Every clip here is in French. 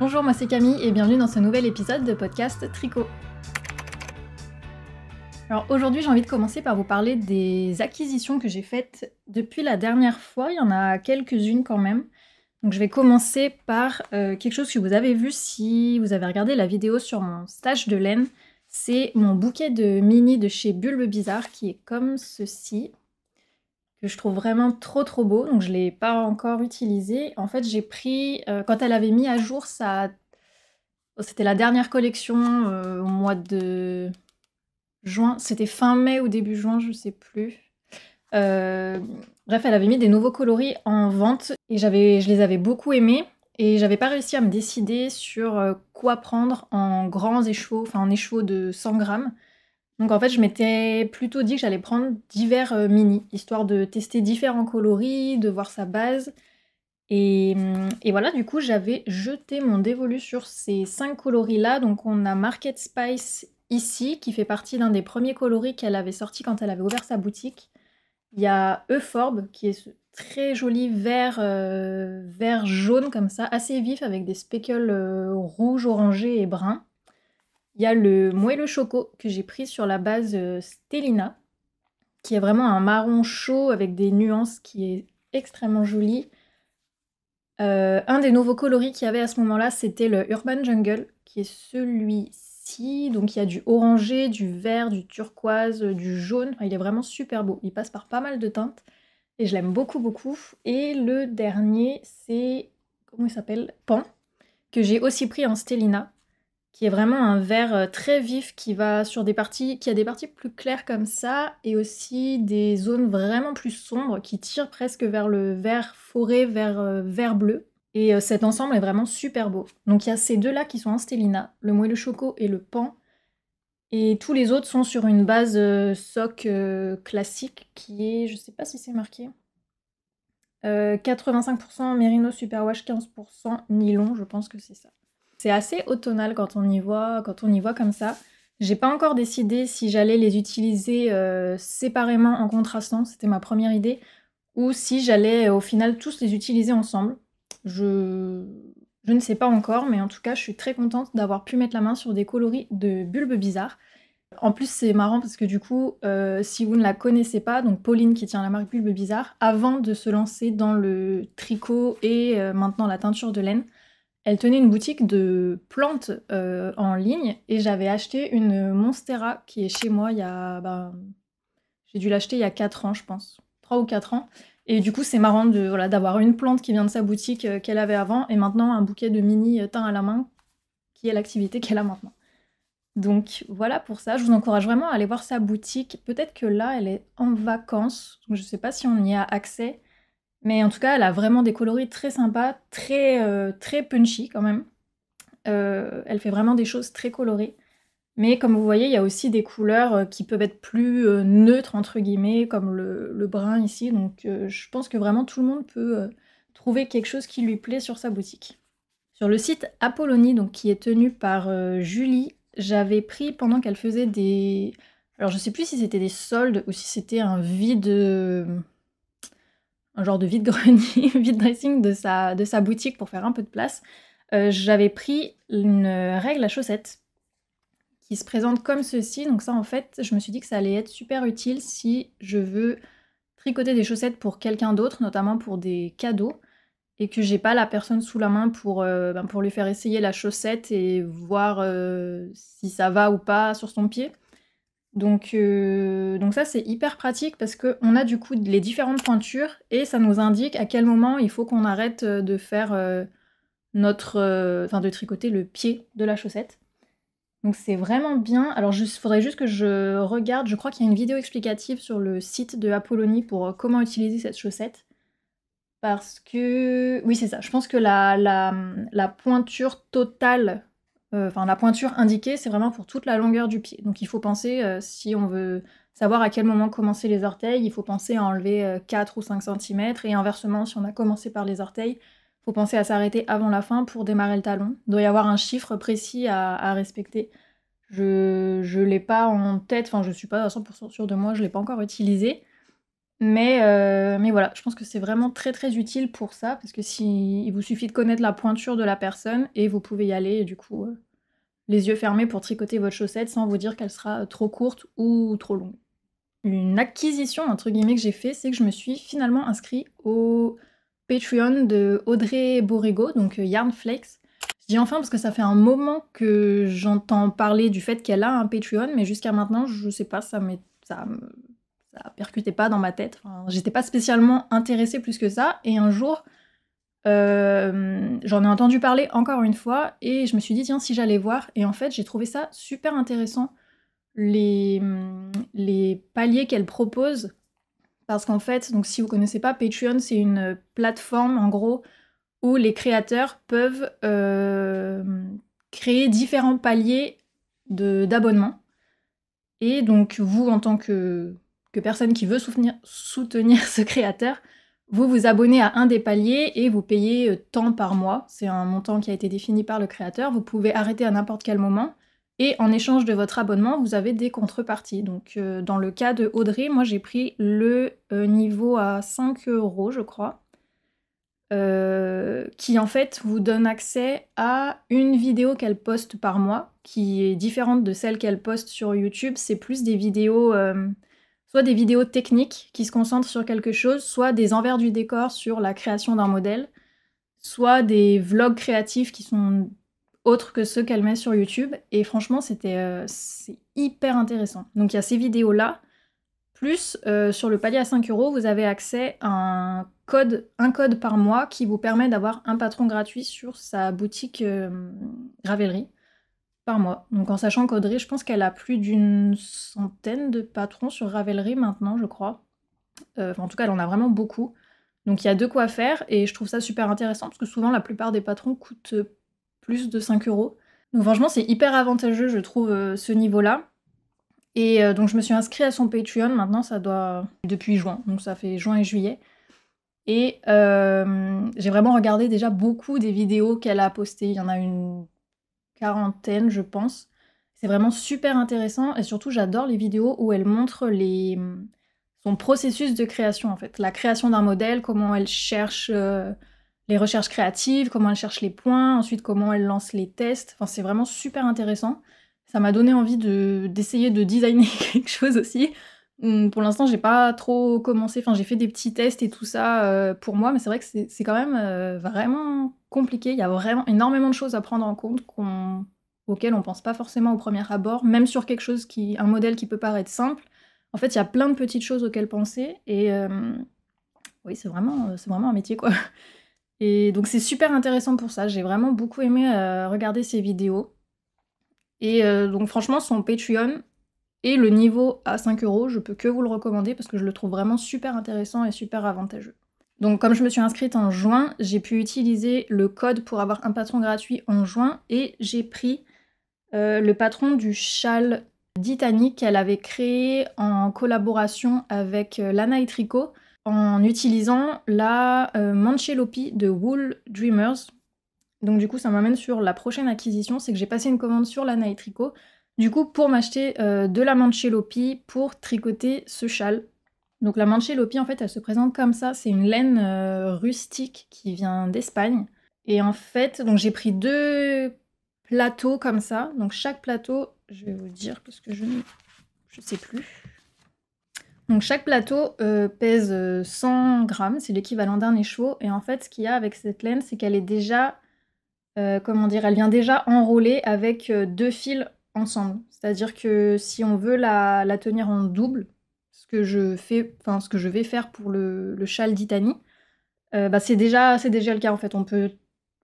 Bonjour, moi c'est Camille et bienvenue dans ce nouvel épisode de podcast Tricot. Alors aujourd'hui, j'ai envie de commencer par vous parler des acquisitions que j'ai faites depuis la dernière fois. Il y en a quelques-unes quand même. Donc je vais commencer par euh, quelque chose que vous avez vu si vous avez regardé la vidéo sur mon stage de laine. C'est mon bouquet de mini de chez Bulbe Bizarre qui est comme ceci que je trouve vraiment trop trop beau, donc je ne l'ai pas encore utilisé. En fait, j'ai pris, euh, quand elle avait mis à jour sa... Oh, c'était la dernière collection euh, au mois de juin, c'était fin mai ou début juin, je ne sais plus. Euh, bref, elle avait mis des nouveaux coloris en vente et je les avais beaucoup aimés et j'avais pas réussi à me décider sur quoi prendre en grands échevaux, enfin en échevaux de 100 grammes. Donc en fait, je m'étais plutôt dit que j'allais prendre divers euh, mini, histoire de tester différents coloris, de voir sa base. Hum, et, voilà, du coup, j'avais jeté mon dévolu sur ces cinq coloris-là. Donc on a Market Spice ici, qui fait partie d'un des premiers coloris qu'elle avait sorti quand elle avait ouvert sa boutique. Il y a Euphorbe, qui est ce très joli vert, euh, vert jaune comme ça, assez vif, avec des speckles euh, rouge, orangé et brun. Il y a le moelleux choco que j'ai pris sur la base euh, Stellina, qui est vraiment un marron chaud avec des nuances qui est extrêmement joli. Euh, un des nouveaux coloris qu'il y avait à ce moment-là, c'était le Urban Jungle, qui est celui-ci. Donc il y a du orangé, du vert, du turquoise, euh, du jaune. il est vraiment super beau. Il passe par pas mal de teintes et je l'aime beaucoup, beaucoup. Et le dernier, c'est. Comment il s'appelle Pan, que j'ai aussi pris en Stellina qui est vraiment un vert euh, très vif qui va sur des parties, qui a des parties plus claires comme ça, et aussi des zones vraiment plus sombres qui tirent presque vers le vert forêt, vers euh, vert bleu. Et euh, cet ensemble est vraiment super beau. Donc il y a ces deux-là qui sont en stellina, le moelleux choco et le pan. Et tous les autres sont sur une base soc classique qui est, je sais pas si c'est marqué, 85% Merino superwash, 15% nylon, je pense que c'est ça. C'est assez automnal quand on y voit, quand on y voit comme ça. J'ai pas encore décidé si j'allais les utiliser euh, séparément en contrastant, c'était ma première idée, ou si j'allais euh, au final tous les utiliser ensemble. Je... je ne sais pas encore, mais en tout cas, je suis très contente d'avoir pu mettre la main sur des coloris de bulbes bizarres. En plus, c'est marrant parce que du coup, euh, si vous ne la connaissez pas, donc Pauline qui tient la marque Bulbe Bizarre, avant de se lancer dans le tricot et maintenant la teinture de laine, elle tenait une boutique de plantes euh, en ligne et j'avais acheté une Monstera qui est chez moi il y a. Ben, j'ai dû l'acheter il y a 4 ans, je pense. 3 ou 4 ans. Et du coup, c'est marrant de, voilà, d'avoir une plante qui vient de sa boutique euh, qu'elle avait avant et maintenant un bouquet de mini euh, teint à la main qui est l'activité qu'elle a maintenant. Donc voilà pour ça. Je vous encourage vraiment à aller voir sa boutique. Peut-être que là, elle est en vacances. je ne sais pas si on y a accès. Mais en tout cas, elle a vraiment des coloris très sympas, très, euh, très punchy quand même. Euh, elle fait vraiment des choses très colorées. Mais comme vous voyez, il y a aussi des couleurs euh, qui peuvent être plus neutres, entre guillemets, comme le, brun ici. Donc je pense que vraiment tout le monde peut trouver quelque chose qui lui plaît sur sa boutique. Sur le site Apollonie, donc, qui est tenu par Julie, j'avais pris pendant qu'elle faisait des... Alors je ne sais plus si c'était des soldes ou si c'était un vide un genre de vide-grenier, vide-dressing de sa, de sa boutique pour faire un peu de place, euh, j'avais pris une règle à chaussettes qui se présente comme ceci. Donc ça, en fait, je me suis dit que ça allait être super utile si je veux tricoter des chaussettes pour quelqu'un d'autre, notamment pour des cadeaux, et que j'ai pas la personne sous la main pour, euh, ben, pour lui faire essayer la chaussette et voir euh, si ça va ou pas sur son pied. Donc, euh, donc ça c'est hyper pratique parce qu'on a du coup les différentes pointures et ça nous indique à quel moment il faut qu'on arrête euh, de faire euh, notre, enfin de tricoter le pied de la chaussette. Donc c'est vraiment bien. Alors il faudrait juste que je regarde, je crois qu'il y a une vidéo explicative sur le site de Apollonie pour comment utiliser cette chaussette. Parce que, oui c'est ça, je pense que la, la pointure totale euh, enfin la pointure indiquée, c'est vraiment pour toute la longueur du pied. Donc il faut penser, euh, si on veut savoir à quel moment commencer les orteils, il faut penser à enlever 4 euh, ou 5 cm, et inversement, si on a commencé par les orteils, il faut penser à s'arrêter avant la fin pour démarrer le talon. Il doit y avoir un chiffre précis à, respecter. Je ne l'ai pas en tête, enfin je ne suis pas à 100% sûre de moi, je ne l'ai pas encore utilisé. Mais, euh, mais voilà, je pense que c'est vraiment très très utile pour ça, parce que si, il vous suffit de connaître la pointure de la personne et vous pouvez y aller, du coup, euh, les yeux fermés pour tricoter votre chaussette sans vous dire qu'elle sera euh, trop courte ou trop longue. Une acquisition, entre guillemets, que j'ai fait, c'est que je me suis finalement inscrit au Patreon de Audrey Borrego, donc Yarn Je dis enfin parce que ça fait un moment que j'entends parler du fait qu'elle a un Patreon, mais jusqu'à maintenant, je sais pas, ça m'est ça ça percutait pas dans ma tête. J'étais pas spécialement intéressée plus que ça. Et un jour, euh, j'en ai entendu parler encore une fois et je me suis dit tiens si j'allais voir et en fait j'ai trouvé ça super intéressant les, mm, les paliers qu'elle propose parce qu'en fait donc si vous connaissez pas Patreon c'est une plateforme en gros où les créateurs peuvent euh, créer différents paliers d'abonnement et donc vous en tant que que personne qui veut soutenir, soutenir ce créateur, vous vous abonnez à un des paliers et vous payez euh, tant par mois. C'est un montant qui a été défini par le créateur. Vous pouvez arrêter à n'importe quel moment. Et en échange de votre abonnement, vous avez des contreparties. Donc euh, dans le cas de Audrey, moi j'ai pris le euh, niveau à 5 euros, je crois, qui en fait vous donne accès à une vidéo qu'elle poste par mois, qui est différente de celle qu'elle poste sur YouTube. C'est plus des vidéos soit des vidéos techniques qui se concentrent sur quelque chose, soit des envers du décor sur la création d'un modèle, soit des vlogs créatifs qui sont autres que ceux qu'elle met sur YouTube. Et franchement, c'était euh, c'est hyper intéressant. Donc il y a ces vidéos-là. Plus euh, sur le palier à 5 euros, vous avez accès à un code, un code par mois qui vous permet d'avoir un patron gratuit sur sa boutique gravellerie. Euh, mois. Donc en sachant qu'Audrey, je pense qu'elle a plus d'une centaine de patrons sur Ravelry maintenant, je crois. Euh, en tout cas, elle en a vraiment beaucoup. Donc il y a de quoi faire et je trouve ça super intéressant parce que souvent la plupart des patrons coûtent euh, plus de 5 euros. Donc franchement, c'est hyper avantageux, je trouve, euh, ce niveau-là. Et donc je me suis inscrite à son Patreon, maintenant ça doit... depuis juin, donc ça fait juin et juillet. Et j'ai vraiment regardé déjà beaucoup des vidéos qu'elle a postées, il y en a une quarantaine, je pense. C'est vraiment super intéressant et surtout j'adore les vidéos où elle montre les... son processus de création en fait. La création d'un modèle, comment elle cherche euh, les recherches créatives, comment elle cherche les points, ensuite comment elle lance les tests. Enfin c'est vraiment super intéressant. Ça m'a donné envie d'essayer de designer quelque chose aussi. Hum, pour l'instant, j'ai pas trop commencé. Enfin, j'ai fait des petits tests et tout ça euh, pour moi, mais c'est vrai que c'est quand même euh, vraiment compliqué. Il y a vraiment énormément de choses à prendre en compte auxquelles on pense pas forcément au premier abord, même sur quelque chose qui, un modèle qui peut paraître simple. En fait, il y a plein de petites choses auxquelles penser. Et euh, oui, c'est vraiment, c'est vraiment un métier quoi. Et donc c'est super intéressant pour ça. J'ai vraiment beaucoup aimé regarder ces vidéos. Et donc franchement, son Patreon, et le niveau à 5 euros, je peux que vous le recommander parce que je le trouve vraiment super intéressant et super avantageux. Donc comme je me suis inscrite en juin, j'ai pu utiliser le code pour avoir un patron gratuit en juin et j'ai pris euh, le patron du châle Titanic qu'elle avait créé en collaboration avec euh, Lana et Tricot en utilisant la euh, Manchelopi de Wool Dreamers. Donc du coup ça m'amène sur la prochaine acquisition, c'est que j'ai passé une commande sur Lana Tricot du coup pour m'acheter euh, de la manchelopi pour tricoter ce châle. Donc la manchelopi en fait elle se présente comme ça, c'est une laine euh, rustique qui vient d'Espagne. Et en fait, donc j'ai pris deux plateaux comme ça. Donc chaque plateau, je vais vous dire parce que je ne je sais plus. Donc chaque plateau euh, pèse 100 grammes, c'est l'équivalent d'un écheveau. Et en fait, ce qu'il y a avec cette laine, c'est qu'elle est déjà, comment dire, elle vient déjà enroulée avec deux fils c'est-à-dire que si on veut la, tenir en double, ce que je fais, enfin ce que je vais faire pour le, châle ditani, euh, bah, c'est déjà, c'est déjà le cas en fait. On peut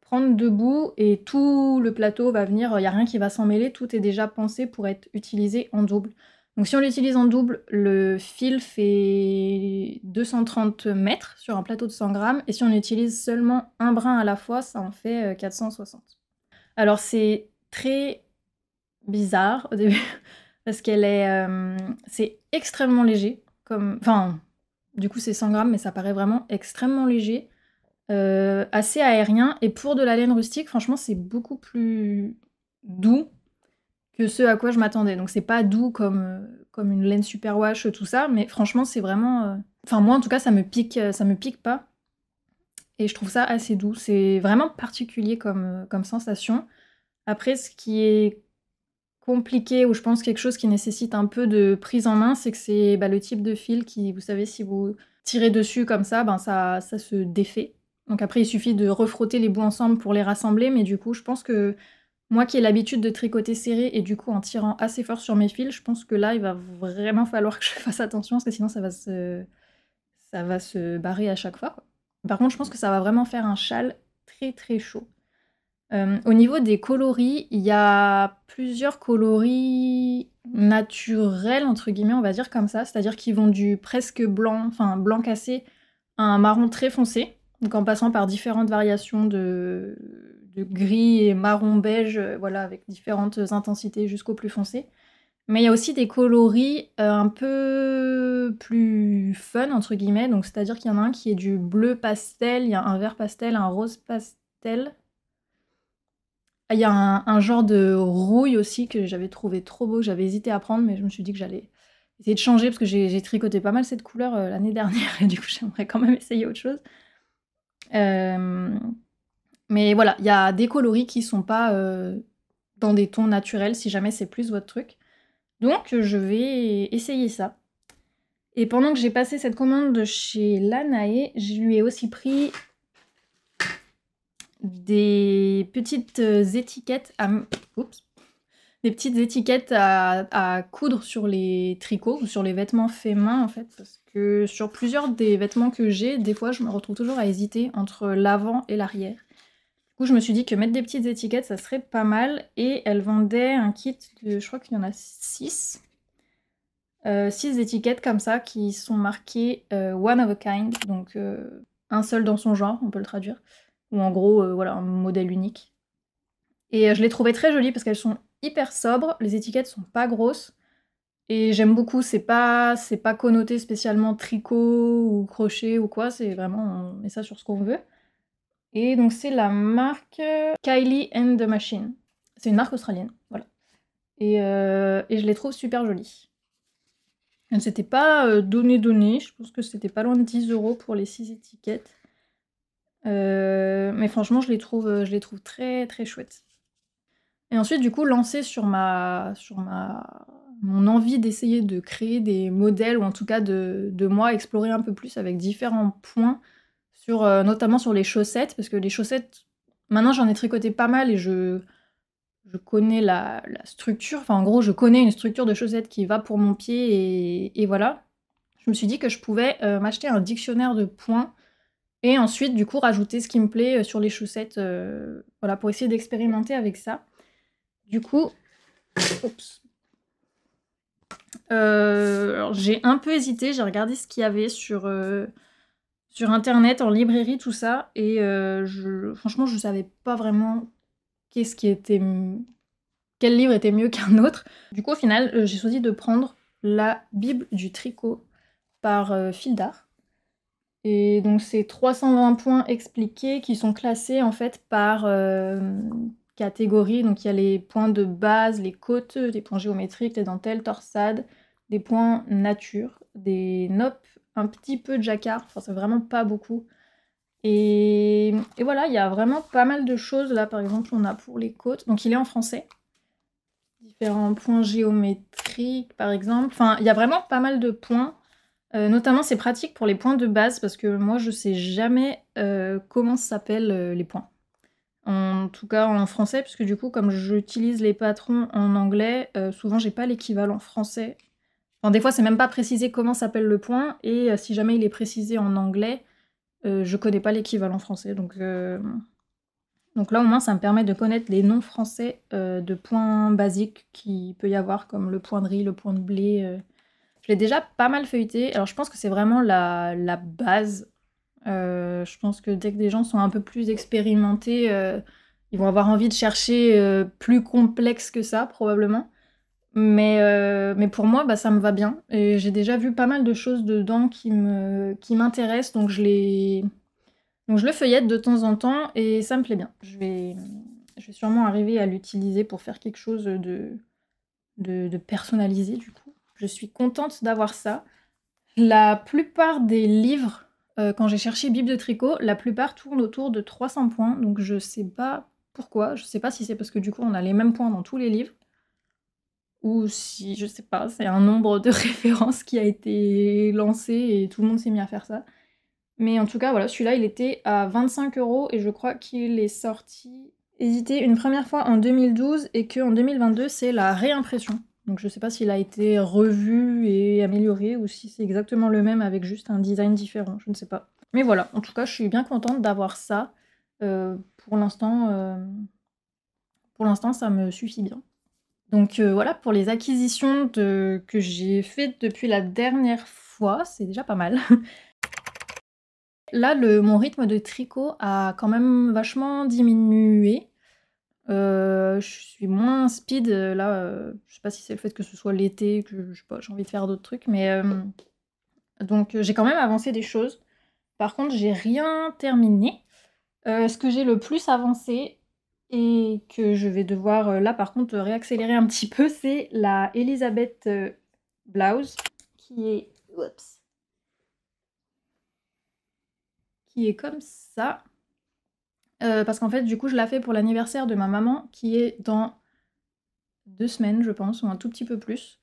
prendre debout et tout le plateau va venir, il n'y a rien qui va s'en mêler, tout est déjà pensé pour être utilisé en double. Donc si on l'utilise en double, le fil fait 230 mètres sur un plateau de 100 grammes, et si on utilise seulement un brin à la fois, ça en fait 460. Euh, Alors c'est très bizarre au début parce qu'elle est, euh, c'est extrêmement léger. Comme, enfin, du coup c'est 100 grammes, mais ça paraît vraiment extrêmement léger, euh, assez aérien. Et pour de la laine rustique, franchement, c'est beaucoup plus doux que ce à quoi je m'attendais. Donc c'est pas doux comme euh, comme une laine super wash tout ça, mais franchement c'est vraiment, enfin moi en tout cas ça me pique, ça me pique pas. Et je trouve ça assez doux. C'est vraiment particulier comme, comme sensation. Après, ce qui est compliqué ou je pense quelque chose qui nécessite un peu de prise en main, c'est que c'est bah, le type de fil qui, vous savez, si vous tirez dessus comme ça, ben ça, ça se défait. Donc après, il suffit de refrotter les bouts ensemble pour les rassembler, mais du coup, je pense que moi qui ai l'habitude de tricoter serré et du coup en tirant assez fort sur mes fils, je pense que là, il va vraiment falloir que je fasse attention parce que sinon, ça va se, ça va se barrer à chaque fois. Par contre, je pense que ça va vraiment faire un châle très très chaud. Euh, au niveau des coloris, il y a plusieurs coloris naturels, entre guillemets, on va dire comme ça, c'est-à-dire qu'ils vont du presque blanc, enfin blanc cassé, à un marron très foncé, donc en passant par différentes variations de, de gris et marron beige, euh, voilà, avec différentes intensités jusqu'au plus foncé. Mais il y a aussi des coloris euh, un peu plus fun, entre guillemets, donc c'est-à-dire qu'il y en a un qui est du bleu pastel, il y a un vert pastel, un rose pastel, ah, il y a un, genre de rouille aussi que j'avais trouvé trop beau, j'avais hésité à prendre, mais je me suis dit que j'allais essayer de changer parce que j'ai tricoté pas mal cette couleur euh, l'année dernière et du coup j'aimerais quand même essayer autre chose. Euh, mais voilà, il y a des coloris qui sont pas euh, dans des tons naturels si jamais c'est plus votre truc. Donc je vais essayer ça. Et pendant que j'ai passé cette commande de chez Lanae, je lui ai aussi pris euh, des petites étiquettes à... Des petites étiquettes à, coudre sur les tricots ou sur les vêtements faits main en fait parce que sur plusieurs des vêtements que j'ai des fois je me retrouve toujours à hésiter entre l'avant et l'arrière du coup je me suis dit que mettre des petites étiquettes ça serait pas mal et elle vendait un kit de, je crois qu'il y en a 6 euh, six étiquettes comme ça qui sont marquées euh, one of a kind, donc un seul dans son genre, on peut le traduire en gros, euh, voilà, un modèle unique. Et euh, je les trouvais très jolies parce qu'elles sont hyper sobres, les étiquettes sont pas grosses. Et j'aime beaucoup, c'est pas, c'est pas connoté spécialement tricot ou crochet ou quoi, c'est vraiment, on met ça sur ce qu'on veut. Et donc c'est la marque Kylie and the Machine. C'est une marque australienne, voilà. Et, euh, et je les trouve super jolies. Elles pas donné donné. je pense que c'était pas loin de 10 euros pour les 6 étiquettes. Euh, mais franchement, je les, trouve, euh, je les trouve très très chouettes. Et ensuite, du coup, lancé sur ma, sur ma, mon envie d'essayer de créer des modèles, ou en tout cas de, moi explorer un peu plus avec différents points, sur, euh, notamment sur les chaussettes, parce que les chaussettes, maintenant j'en ai tricoté pas mal et je, je connais la, structure, enfin en gros je connais une structure de chaussettes qui va pour mon pied et, voilà. Je me suis dit que je pouvais m'acheter un dictionnaire de points et ensuite, du coup, rajouter ce qui me plaît euh, sur les chaussettes, euh, voilà, pour essayer d'expérimenter avec ça. Du coup, euh, j'ai un peu hésité, j'ai regardé ce qu'il y avait sur, sur internet, en librairie, tout ça, et franchement, je ne savais pas vraiment qu'est-ce qui était. quel livre était mieux qu'un autre. Du coup, au final, j'ai choisi de prendre la Bible du tricot par Fildar et donc c'est 320 points expliqués qui sont classés en fait par euh, catégorie. Donc il y a les points de base, les côtes, les points géométriques, les dentelles, torsades, des points nature, des nopes, un petit peu de jacquard, enfin c'est vraiment pas beaucoup. Et, et voilà, il y a vraiment pas mal de choses. Là par exemple on a pour les côtes, donc il est en français. Différents points géométriques par exemple. Enfin il y a vraiment pas mal de points euh, notamment, c'est pratique pour les points de base parce que moi, je sais jamais euh, comment s'appellent euh, les points. En tout cas, en français, puisque du coup, comme j'utilise les patrons en anglais, souvent, j'ai pas l'équivalent français. Enfin, des fois, c'est même pas précisé comment s'appelle le point, et si jamais il est précisé en anglais, je connais pas l'équivalent français. Donc, donc là, au moins, ça me permet de connaître les noms français de points basiques qu'il peut y avoir, comme le point de riz, le point de blé je l'ai déjà pas mal feuilleté. Alors je pense que c'est vraiment la, base. Euh, je pense que dès que des gens sont un peu plus expérimentés, euh, ils vont avoir envie de chercher euh, plus complexe que ça, probablement. Mais, mais pour moi, bah, ça me va bien. Et j'ai déjà vu pas mal de choses dedans qui m'intéressent. Qui donc, je donc je le feuillette de temps en temps et ça me plaît bien. Je vais, je vais sûrement arriver à l'utiliser pour faire quelque chose de, de, de personnalisé, du coup. Je suis contente d'avoir ça. La plupart des livres, euh, quand j'ai cherché Bible de tricot, la plupart tournent autour de 300 points. Donc je sais pas pourquoi. Je sais pas si c'est parce que du coup on a les mêmes points dans tous les livres. Ou si, je sais pas, c'est un nombre de références qui a été lancé et tout le monde s'est mis à faire ça. Mais en tout cas, voilà, celui-là, il était à 25 euros et je crois qu'il est sorti édité une première fois en 2012 et qu'en 2022, c'est la réimpression. Donc je ne sais pas s'il a été revu et amélioré ou si c'est exactement le même avec juste un design différent, je ne sais pas. Mais voilà, en tout cas, je suis bien contente d'avoir ça. Euh, euh, pour l'instant, ça me suffit bien. Donc euh, voilà pour les acquisitions de, que j'ai faites depuis la dernière fois, c'est déjà pas mal. Là, mon rythme de tricot a quand même vachement diminué. Euh, je suis moins speed euh, là. Euh, je sais pas si c'est le fait que ce soit l'été, que j'ai envie de faire d'autres trucs, mais donc j'ai quand même avancé des choses. Par contre, j'ai rien terminé. ce que j'ai le plus avancé et que je vais devoir là par contre réaccélérer un petit peu, c'est la Elisabeth Blouse qui est, qui est comme ça. Euh, parce qu'en fait, du coup, je la fait pour l'anniversaire de ma maman qui est dans deux semaines, je pense, ou un tout petit peu plus.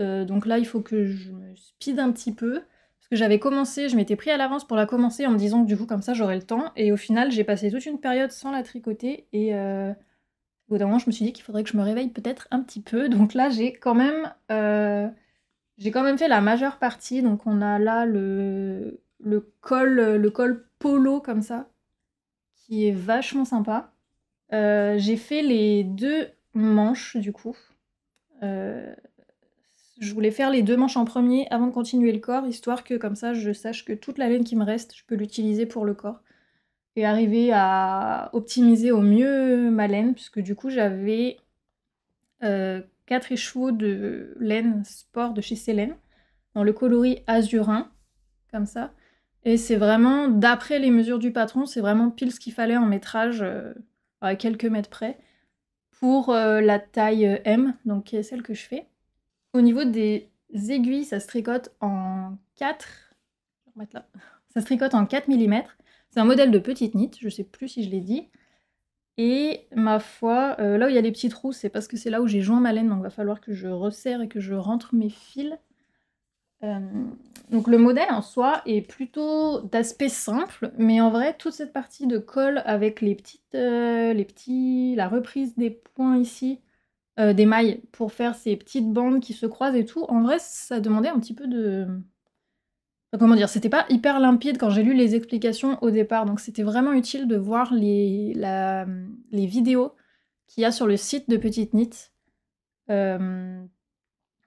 Euh, donc là, il faut que je me speed un petit peu. Parce que j'avais commencé, je m'étais pris à l'avance pour la commencer en me disant que du coup, comme ça, j'aurais le temps. Et au final, j'ai passé toute une période sans la tricoter. Et euh, au bout d'un moment, je me suis dit qu'il faudrait que je me réveille peut-être un petit peu. Donc là, j'ai quand même. j'ai quand même fait la majeure partie, donc on a là le, le col, le col polo comme ça, qui est vachement sympa. Euh, j'ai fait les deux manches du coup. Euh, je voulais faire les deux manches en premier avant de continuer le corps, histoire que comme ça je sache que toute la laine qui me reste, je peux l'utiliser pour le corps. Et arriver à optimiser au mieux ma laine, puisque du coup j'avais euh, quatre 4 de laine sport de chez Célène, dans le coloris azurin, comme ça. Et c'est vraiment, d'après les mesures du patron, c'est vraiment pile ce qu'il fallait en métrage, euh, à quelques mètres près, pour euh, la taille M, donc qui est celle que je fais. Au niveau des aiguilles, ça se tricote en 4. Là. Ça se tricote en 4 mm. C'est un modèle de petite nit, je sais plus si je l'ai dit. Et ma foi, euh, là où il y a les petits trous, c'est parce que c'est là où j'ai joint ma laine, donc il va falloir que je resserre et que je rentre mes fils. Euh, donc le modèle en soi est plutôt d'aspect simple, mais en vrai toute cette partie de colle avec les petites, euh, les petits, la reprise des points ici, euh, des mailles pour faire ces petites bandes qui se croisent et tout, en vrai ça demandait un petit peu de, comment dire, c'était pas hyper limpide quand j'ai lu les explications au départ, donc c'était vraiment utile de voir les, les vidéos qu'il y a sur le site de Petite Knit.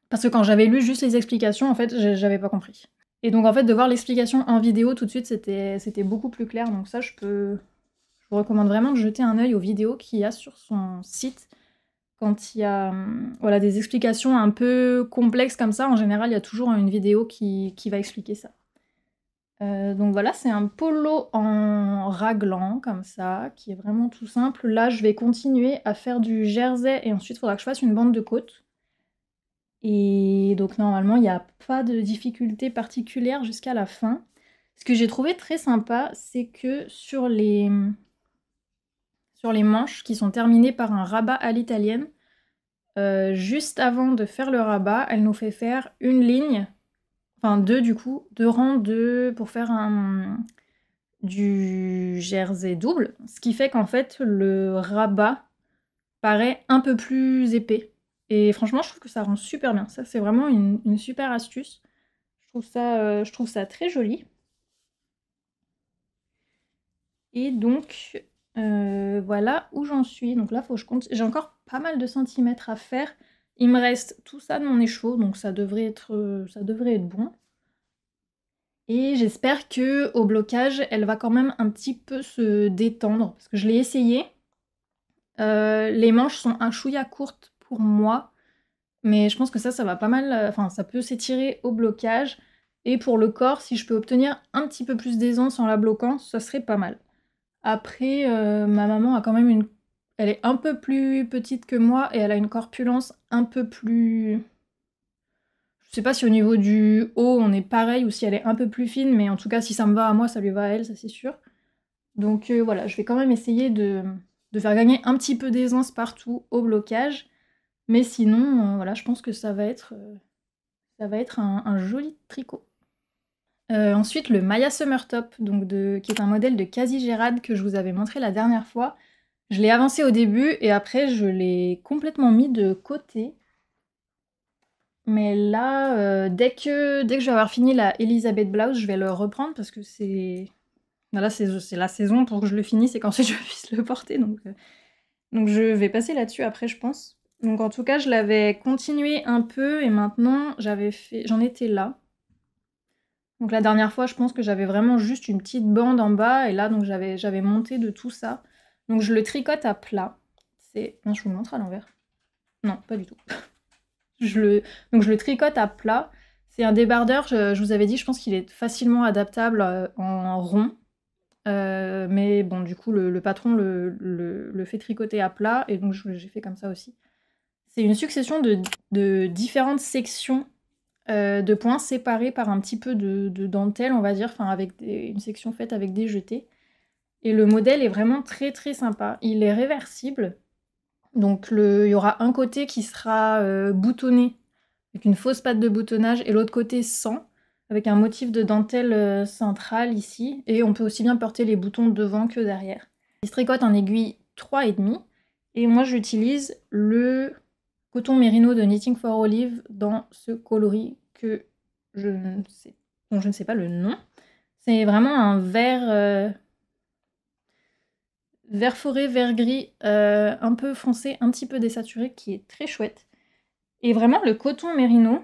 Parce que quand j'avais lu juste les explications, en fait, j'avais pas compris. Et donc, en fait, de voir l'explication en vidéo tout de suite, c'était beaucoup plus clair. Donc, ça, je peux. Je vous recommande vraiment de jeter un œil aux vidéos qu'il y a sur son site. Quand il y a hum, voilà, des explications un peu complexes comme ça, en général, il y a toujours une vidéo qui, va expliquer ça. Euh, donc voilà, c'est un polo en raglan, comme ça, qui est vraiment tout simple. Là, je vais continuer à faire du jersey et ensuite, il faudra que je fasse une bande de côtes. Et donc normalement, il n'y a pas de difficulté particulière jusqu'à la fin. Ce que j'ai trouvé très sympa, c'est que sur les... sur les manches qui sont terminées par un rabat à l'italienne, euh, juste avant de faire le rabat, elle nous fait faire une ligne, enfin deux du coup, deux rangs de, pour faire un, du jersey double, ce qui fait qu'en fait le rabat paraît un peu plus épais. Et franchement, je trouve que ça rend super bien. Ça, c'est vraiment une, super astuce. Je trouve ça, euh, je trouve ça très joli. Et donc, euh, voilà où j'en suis. Donc là, faut que je compte. J'ai encore pas mal de centimètres à faire. Il me reste tout ça de mon écheveau, donc ça devrait être, euh, ça devrait être bon. Et j'espère que au blocage, elle va quand même un petit peu se détendre parce que je l'ai essayé. les manches sont un chouïa courtes pour moi. Mais je pense que ça, ça va pas mal. Euh, enfin, ça peut s'étirer au blocage. Et pour le corps, si je peux obtenir un petit peu plus d'aisance en la bloquant, ça serait pas mal. Après, euh, ma maman a quand même une. Elle est un peu plus petite que moi et elle a une corpulence un peu plus. Je sais pas si au niveau du haut on est pareil ou si elle est un peu plus fine, mais en tout cas, si ça me va à moi, ça lui va à elle, ça c'est sûr. Donc euh, voilà, je vais quand même essayer de, de faire gagner un petit peu d'aisance partout au blocage. Mais sinon, euh, voilà, je pense que ça va être, euh, ça va être un, joli tricot. Euh, ensuite, le Maya Summer Top, donc de, qui est un modèle de quasi Gérard que je vous avais montré la dernière fois. Je l'ai avancé au début et après je l'ai complètement mis de côté. Mais là, dès, que, dès que je vais avoir fini la Elisabeth Blouse, je vais le reprendre parce que c'est. Bah c'est la saison pour que je le finisse et qu'ensuite je puisse le porter. Donc, donc je vais passer là-dessus après, je pense. Donc en tout cas, je l'avais continué un peu et maintenant j'avais fait, j'en étais là. Donc la dernière fois, je pense que j'avais vraiment juste une petite bande en bas et là donc j'avais j'avais monté de tout ça. Donc je le tricote à plat. C'est, non, je vous le montre à l'envers. Non, pas du tout. je le donc je le tricote à plat. C'est un débardeur. Je, vous avais dit, je pense qu'il est facilement adaptable euh, en rond. Euh, mais bon, du coup, le, patron le, le, fait tricoter à plat, et donc j'ai fait comme ça aussi. C'est une succession de, différentes sections euh, de points séparées par un petit peu de, dentelle, on va dire, enfin avec une section faite avec des jetés. Et le modèle est vraiment très très sympa. Il est réversible. Donc il y aura un côté qui sera euh, boutonné avec une fausse patte de boutonnage et l'autre côté sans avec un motif de dentelle euh, centrale ici. Et on peut aussi bien porter les boutons devant que derrière. Il se tricote en aiguille 3,5 et moi j'utilise le Coton Merino de Knitting for Olive dans ce coloris que je ne sais, dont je ne sais pas le nom. C'est vraiment un vert, euh, vert forêt, vert gris, euh, un peu foncé, un petit peu désaturé, qui est très chouette. Et vraiment, le coton Merino,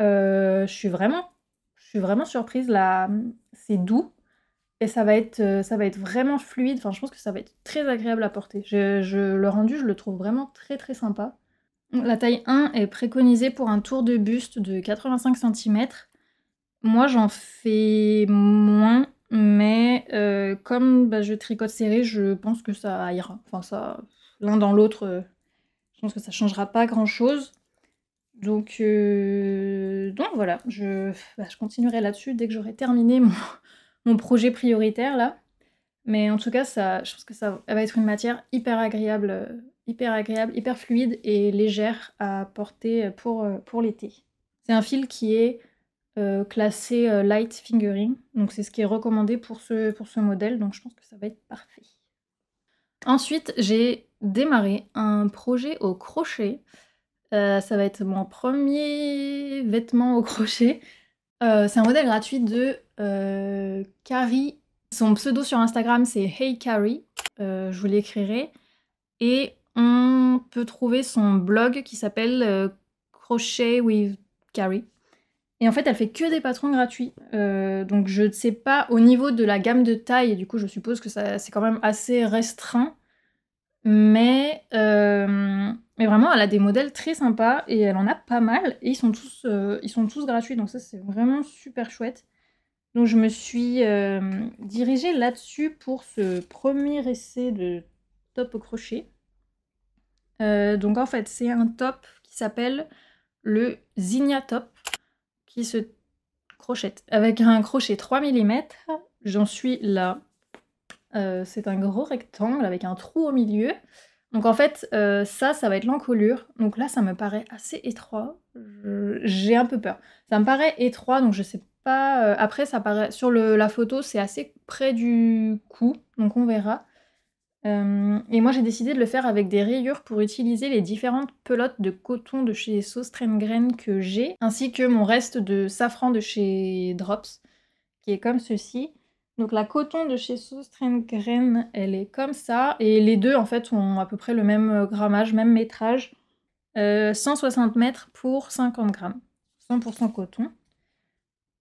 euh, je suis vraiment, je suis vraiment surprise là. C'est doux et ça va être, ça va être vraiment fluide. Enfin, je pense que ça va être très agréable à porter. je, le rendu, je le trouve vraiment très très sympa. La taille 1 est préconisée pour un tour de buste de 85 cm. Moi, j'en fais moins, mais euh, comme bah, je tricote serré, je pense que ça ira. Enfin, ça, l'un dans l'autre, euh, je pense que ça changera pas grand chose. Donc, euh, donc voilà, je, bah, je continuerai là-dessus dès que j'aurai terminé mon, mon, projet prioritaire là. Mais en tout cas, ça, je pense que ça va être une matière hyper agréable hyper agréable, hyper fluide et légère à porter pour, euh, pour l'été. C'est un fil qui est euh, classé euh, light fingering, donc c'est ce qui est recommandé pour ce, pour ce modèle, donc je pense que ça va être parfait. Ensuite, j'ai démarré un projet au crochet. ça va être mon premier vêtement au crochet. c'est un modèle gratuit de Carrie. Son pseudo sur Instagram, c'est Hey Carrie. je vous l'écrirai. Et on peut trouver son blog qui s'appelle euh, Crochet with Carrie. Et en fait, elle fait que des patrons gratuits. Euh, donc, je ne sais pas au niveau de la gamme de taille, et du coup, je suppose que c'est quand même assez restreint. Mais, euh, mais vraiment, elle a des modèles très sympas et elle en a pas mal. Et ils sont tous, ils sont tous gratuits. Donc, ça, c'est vraiment super chouette. Donc, je me suis dirigée là-dessus pour ce premier essai de top au crochet. Euh, donc en fait, c'est un top qui s'appelle le Zinia Top qui se crochette avec un crochet 3 mm. J'en suis là. Euh, c'est un gros rectangle avec un trou au milieu. Donc en fait, euh, ça, ça va être l'encolure. Donc là, ça me paraît assez étroit. J'ai un peu peur. Ça me paraît étroit, donc je sais pas. Après, ça paraît sur la photo, c'est assez près du cou, donc on verra. Euh, et moi j'ai décidé de le faire avec des rayures pour utiliser les différentes pelotes de coton de chez Sauce Grain que j'ai, ainsi que mon reste de safran de chez Drops, qui est comme ceci. Donc la coton de chez Sauce Grain, elle est comme ça, et les deux en fait ont à peu près le même grammage, même métrage, 160 euh, mètres pour 50 grammes, 100% coton.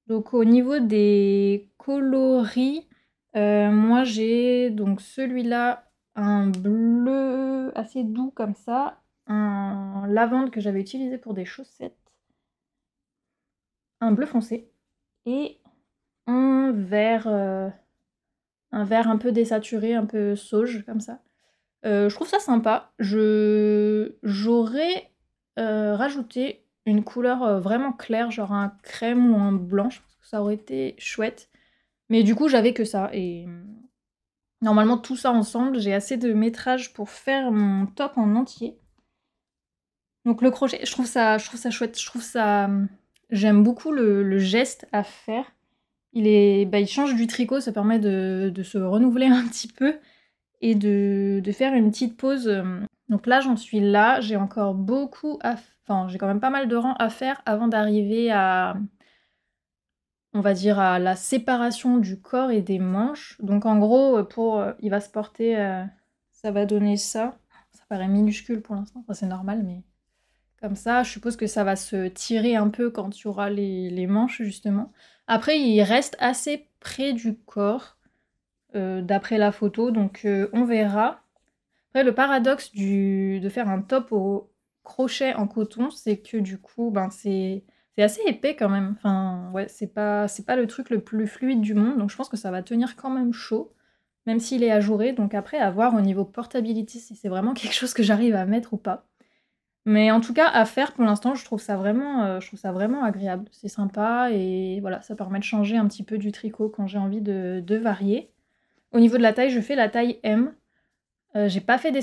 Donc au niveau des coloris, euh, moi j'ai donc celui-là un bleu assez doux comme ça, un lavande que j'avais utilisé pour des chaussettes, un bleu foncé et un vert, euh, un vert un peu désaturé, un peu sauge comme ça. Euh, je trouve ça sympa. j'aurais euh, rajouté une couleur vraiment claire, genre un crème ou un blanc, je que ça aurait été chouette. Mais du coup, j'avais que ça et Normalement, tout ça ensemble, j'ai assez de métrage pour faire mon top en entier. Donc le crochet, je trouve ça, je trouve ça chouette, je trouve ça... J'aime beaucoup le, geste à faire. Il, est, bah, il change du tricot, ça permet de, se renouveler un petit peu et de, faire une petite pause. Donc là, j'en suis là, j'ai encore beaucoup à... Enfin, j'ai quand même pas mal de rangs à faire avant d'arriver à, on va dire, à la séparation du corps et des manches. Donc en gros, euh, pour, euh, il va se porter, euh, ça va donner ça. Ça paraît minuscule pour l'instant, c'est normal, mais comme ça, je suppose que ça va se tirer un peu quand tu auras les, manches, justement. Après, il reste assez près du corps, d'après la photo, donc on verra. Après, le paradoxe du, de faire un top au crochet en coton, c'est que du coup, ben c'est c'est assez épais quand même. Enfin, ouais, c'est pas, c'est pas le truc le plus fluide du monde, donc je pense que ça va tenir quand même chaud, même s'il est ajouré. Donc après, à voir au niveau portability si c'est vraiment quelque chose que j'arrive à mettre ou pas. Mais en tout cas, à faire pour l'instant, je trouve ça vraiment, euh, je trouve ça vraiment agréable. C'est sympa et voilà, ça permet de changer un petit peu du tricot quand j'ai envie de, de varier. Au niveau de la taille, je fais la taille M, euh, j'ai pas fait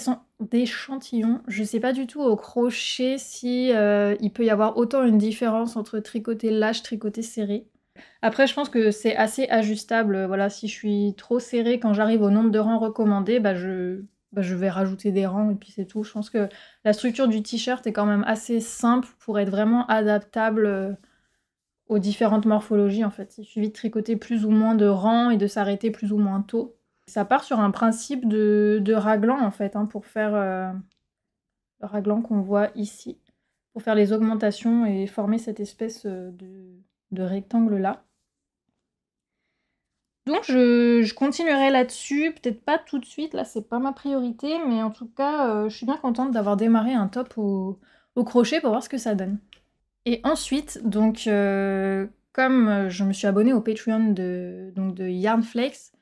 d'échantillon, Je sais pas du tout au crochet si euh, il peut y avoir autant une différence entre tricoter lâche, tricoter serré. Après, je pense que c'est assez ajustable. Euh, voilà, si je suis trop serrée quand j'arrive au nombre de rangs recommandés, bah, bah, je, vais rajouter des rangs et puis c'est tout. Je pense que la structure du t-shirt est quand même assez simple pour être vraiment adaptable aux différentes morphologies en fait. Il suffit de tricoter plus ou moins de rangs et de s'arrêter plus ou moins tôt. Ça part sur un principe de, raglan en fait, hein, pour faire euh, le raglan qu'on voit ici, pour faire les augmentations et former cette espèce euh, de, rectangle là. Donc je, continuerai là-dessus, peut-être pas tout de suite, là c'est pas ma priorité, mais en tout cas euh, je suis bien contente d'avoir démarré un top au, crochet pour voir ce que ça donne. Et ensuite, donc comme je me suis abonnée au Patreon de, donc de Yarnflakes,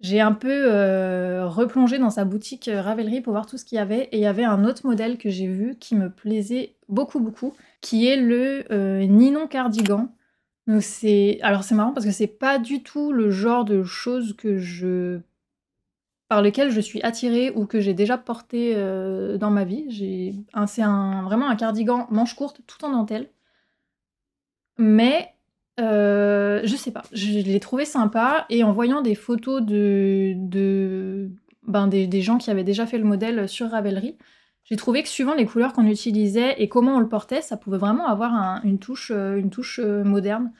j'ai un peu euh, replongé dans sa boutique euh, Ravelry pour voir tout ce qu'il y avait. Et il y avait un autre modèle que j'ai vu qui me plaisait beaucoup, beaucoup, qui est le euh, Ninon Cardigan. Donc c'est... Alors c'est marrant parce que c'est pas du tout le genre de choses que je par lesquelles je suis attirée ou que j'ai déjà porté dans ma vie. c'est un, vraiment un cardigan manche courte tout en dentelle. Mais euh, je sais pas, je l'ai trouvé sympa et en voyant des photos de, ben, des, gens qui avaient déjà fait le modèle sur Ravelry, j'ai trouvé que suivant les couleurs qu'on utilisait et comment on le portait, ça pouvait vraiment avoir une, touche, euh, une touche euh, moderne.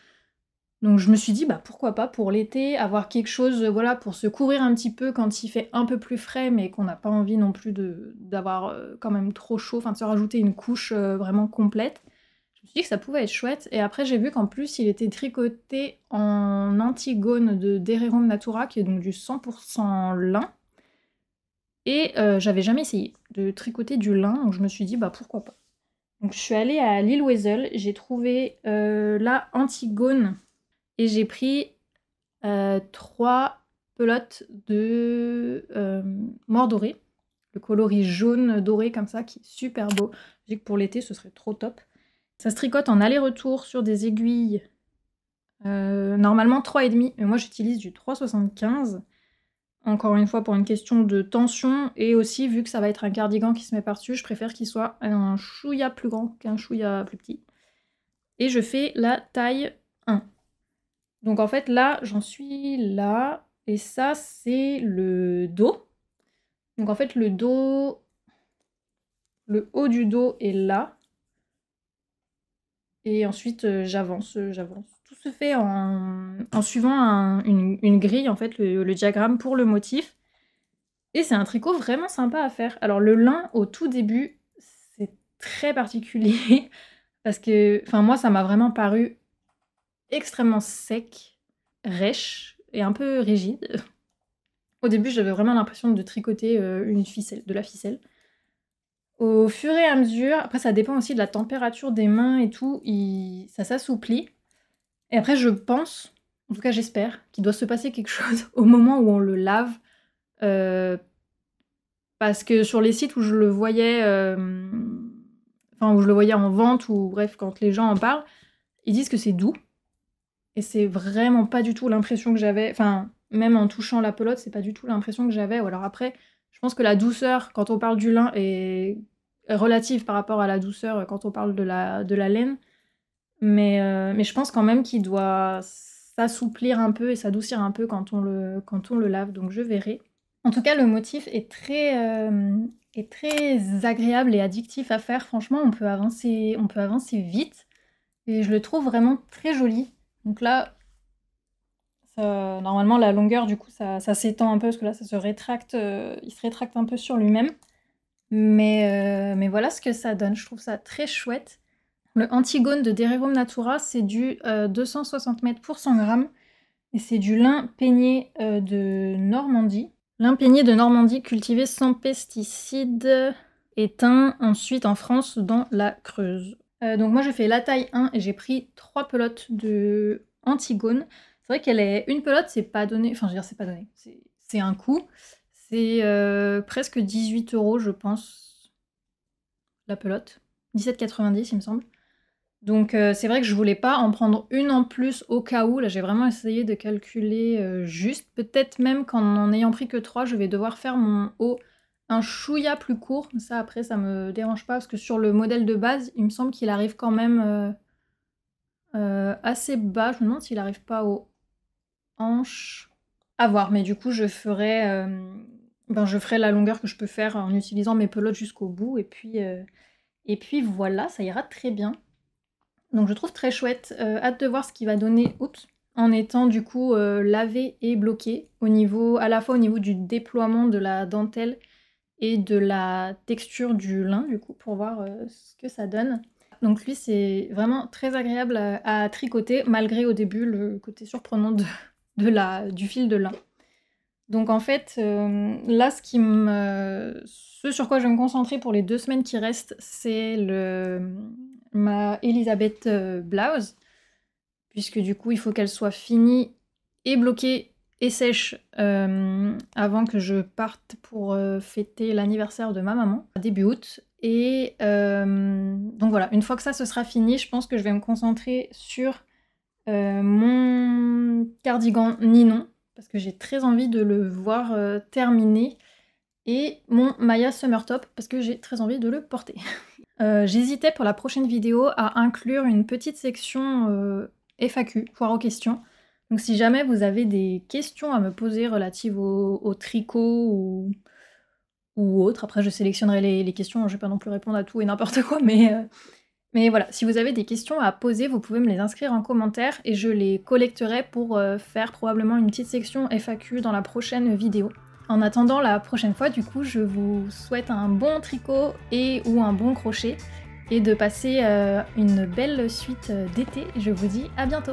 Donc je me suis dit bah, pourquoi pas pour l'été avoir quelque chose voilà pour se couvrir un petit peu quand il fait un peu plus frais mais qu'on n'a pas envie non plus d'avoir quand même trop chaud, enfin de se rajouter une couche vraiment complète suis dit que ça pouvait être chouette. Et après, j'ai vu qu'en plus, il était tricoté en Antigone de Dererum Natura, qui est donc du 100% lin. Et euh, j'avais jamais essayé de tricoter du lin, donc je me suis dit, bah pourquoi pas. Donc je suis allée à Lille Wesel, j'ai trouvé euh, la Antigone et j'ai pris euh, trois pelotes de mort doré, le coloris jaune doré comme ça qui est super beau. J'ai que pour l'été ce serait trop top. Ça se tricote en aller-retour sur des aiguilles. Euh, normalement 3,5, mais moi j'utilise du 3,75. Encore une fois pour une question de tension et aussi vu que ça va être un cardigan qui se met par-dessus, je préfère qu'il soit un chouïa plus grand qu'un chouïa plus petit. Et je fais la taille 1. Donc en fait là, j'en suis là et ça c'est le dos. Donc en fait le dos, le haut du dos est là et ensuite, euh, j'avance, euh, j'avance. Tout se fait en, suivant une, grille, en fait, le, le diagramme pour le motif. Et c'est un tricot vraiment sympa à faire. Alors le lin au tout début, c'est très particulier parce que, enfin moi, ça m'a vraiment paru extrêmement sec, rêche et un peu rigide. Au début, j'avais vraiment l'impression de tricoter euh, une ficelle, de la ficelle. Au fur et à mesure, après ça dépend aussi de la température des mains et tout, ça s'assouplit. Et après je pense, en tout cas j'espère, qu'il doit se passer quelque chose au moment où on le lave. Euh, parce que sur les sites où je le voyais, euh, enfin où je le voyais en vente ou bref quand les gens en parlent, ils disent que c'est doux. Et c'est vraiment pas du tout l'impression que j'avais. Enfin, même en touchant la pelote, c'est pas du tout l'impression que j'avais. Ou alors après, je pense que la douceur, quand on parle du lin, est relative par rapport à la douceur euh, quand on parle de la, de la laine. Mais, euh, mais je pense quand même qu'il doit s'assouplir un peu et s'adoucir un peu quand on, le, quand on le lave, donc je verrai. En tout cas, le motif est très, euh, très agréable et addictif à faire. Franchement, on peut, avancer, on peut avancer vite et je le trouve vraiment très joli. Donc là, normalement, la longueur, du coup, ça, s'étend un peu parce que là, ça se rétracte, il se rétracte un peu sur lui-même. Mais, euh, mais voilà ce que ça donne. Je trouve ça très chouette. Le Antigone de Derivum Natura, c'est du 260 euh, m pour 100 grammes. Et c'est du lin peigné euh, de Normandie. Lin peigné de Normandie cultivé sans pesticides éteint ensuite en France dans la Creuse. donc moi je fais la taille 1 et j'ai pris 3 pelotes de Antigone. C'est vrai qu'elle est une pelote, c'est pas donné. Enfin, je veux dire, c'est pas donné. C'est un coup. C'est euh, presque 18 euros, je pense, la pelote. 17,90 il me semble. Donc euh, c'est vrai que je voulais pas en prendre une en plus au cas où. Là j'ai vraiment essayé de calculer euh, juste. Peut-être même qu'en n'en ayant pris que 3, je vais devoir faire mon haut un chouïa plus court. Mais Ça après ça me dérange pas parce que sur le modèle de base, il me semble qu'il arrive quand même assez bas. Je me demande s'il arrive pas aux hanches. À voir, mais du coup je ferai ben, je ferai la longueur que je peux faire en utilisant mes pelotes jusqu'au bout. Et puis, euh, et puis voilà, ça ira très bien. Donc je trouve très chouette. Euh, hâte de voir ce qui va donner oups, en étant du coup euh, lavé et bloqué au niveau, à la fois au niveau du déploiement de la dentelle et de la texture du lin du coup pour voir ce que ça donne. Donc lui c'est vraiment très agréable à, tricoter malgré au début le côté surprenant de, la, du fil de lin. Donc en fait, euh, là, ce, qui me, ce sur quoi je vais me concentrer pour les deux semaines qui restent, c'est le, ma Elisabeth euh, blouse, puisque du coup, il faut qu'elle soit finie et bloquée et sèche euh, avant que je parte pour fêter l'anniversaire de ma maman, début août. Et donc voilà, une fois que ça, ce sera fini, je pense que je vais me concentrer sur mon cardigan Ninon parce que j'ai très envie de le voir euh, terminé. Et mon Maya Top. parce que j'ai très envie de le porter. Euh, j'hésitais pour la prochaine vidéo à inclure une petite section euh, FAQ, foire aux questions. Donc si jamais vous avez des questions à me poser relatives au, tricot ou, ou autre, après je sélectionnerai les, les questions, je vais pas non plus répondre à tout et n'importe quoi, mais mais voilà, si vous avez des questions à poser, vous pouvez me les inscrire en commentaire et je les collecterai pour euh, faire probablement une petite section FAQ dans la prochaine vidéo. En attendant la prochaine fois, du coup, je vous souhaite un bon tricot et ou un bon crochet et de passer euh, une belle suite euh, d'été. Je vous dis à bientôt